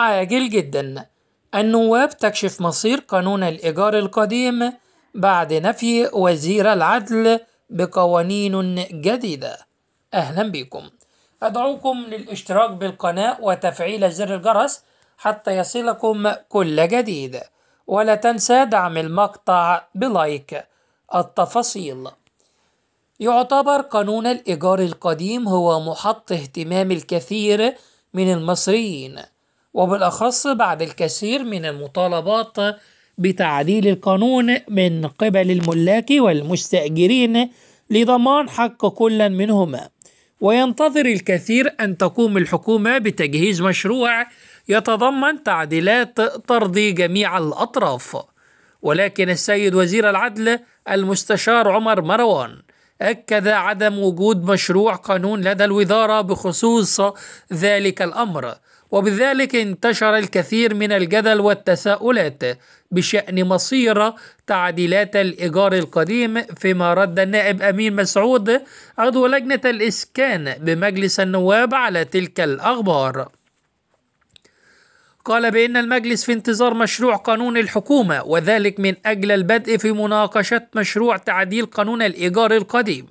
عاجل آية جدا النواب تكشف مصير قانون الإيجار القديم بعد نفي وزير العدل بقوانين جديدة أهلا بكم أدعوكم للاشتراك بالقناة وتفعيل زر الجرس حتى يصلكم كل جديد ولا تنسى دعم المقطع بلايك التفاصيل يعتبر قانون الإيجار القديم هو محط اهتمام الكثير من المصريين وبالأخص بعد الكثير من المطالبات بتعديل القانون من قبل الملاك والمستأجرين لضمان حق كل منهما وينتظر الكثير أن تقوم الحكومة بتجهيز مشروع يتضمن تعديلات ترضي جميع الأطراف ولكن السيد وزير العدل المستشار عمر مروان أكد عدم وجود مشروع قانون لدى الوزارة بخصوص ذلك الأمر وبذلك انتشر الكثير من الجدل والتساؤلات بشأن مصير تعديلات الإيجار القديم فيما رد النائب أمين مسعود عضو لجنة الإسكان بمجلس النواب على تلك الأخبار قال بأن المجلس في انتظار مشروع قانون الحكومة وذلك من أجل البدء في مناقشة مشروع تعديل قانون الإيجار القديم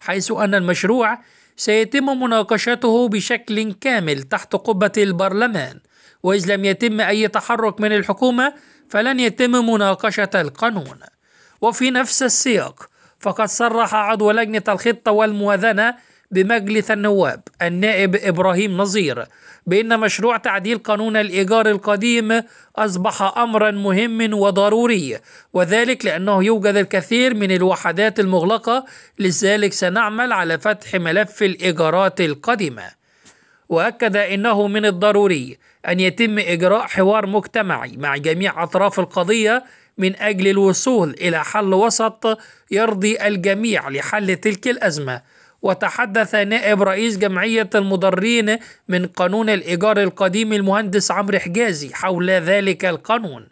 حيث أن المشروع سيتم مناقشته بشكل كامل تحت قبة البرلمان وإذا لم يتم أي تحرك من الحكومة فلن يتم مناقشة القانون وفي نفس السياق فقد صرح عضو لجنة الخطة والموازنة بمجلس النواب النائب إبراهيم نظير بأن مشروع تعديل قانون الإيجار القديم أصبح أمرا مهم وضروري وذلك لأنه يوجد الكثير من الوحدات المغلقة لذلك سنعمل على فتح ملف الإيجارات القديمة واكد انه من الضروري ان يتم اجراء حوار مجتمعي مع جميع اطراف القضيه من اجل الوصول الى حل وسط يرضي الجميع لحل تلك الازمه وتحدث نائب رئيس جمعية المضرين من قانون الإيجار القديم المهندس عمرو حجازي حول ذلك القانون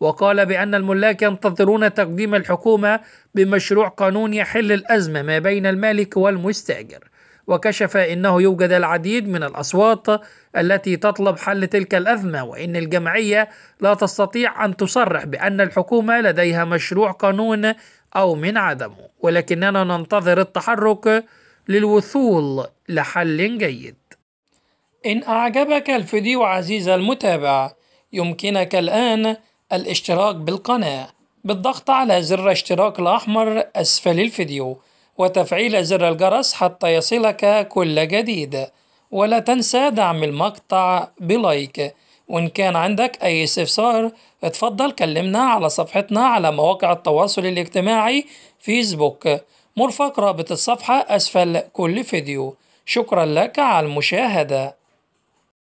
وقال بأن الملاك ينتظرون تقديم الحكومة بمشروع قانون يحل الأزمة ما بين المالك والمستأجر وكشف انه يوجد العديد من الاصوات التي تطلب حل تلك الازمه وان الجمعيه لا تستطيع ان تصرح بان الحكومه لديها مشروع قانون أو من عدمه ولكننا ننتظر التحرك للوصول لحل جيد إن أعجبك الفيديو عزيز المتابع يمكنك الآن الاشتراك بالقناة بالضغط على زر اشتراك الأحمر أسفل الفيديو وتفعيل زر الجرس حتى يصلك كل جديد ولا تنسى دعم المقطع بلايك وإن كان عندك أي استفسار اتفضل كلمنا على صفحتنا على مواقع التواصل الاجتماعي فيسبوك مرفق رابط الصفحة أسفل كل فيديو شكرا لك على المشاهدة